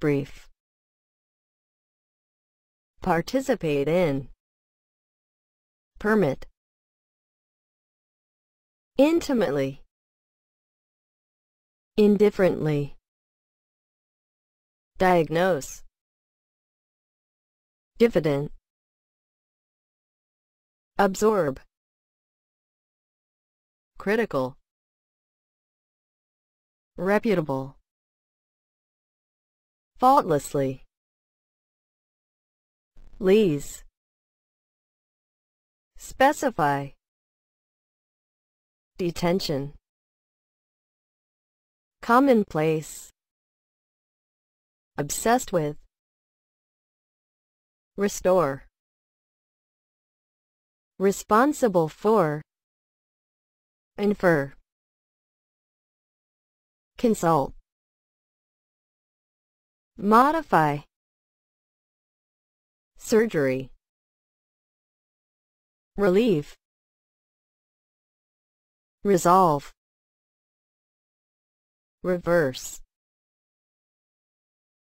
brief participate in permit intimately indifferently diagnose dividend absorb critical reputable faultlessly lease specify detention commonplace obsessed with restore responsible for infer consult modify surgery relieve resolve reverse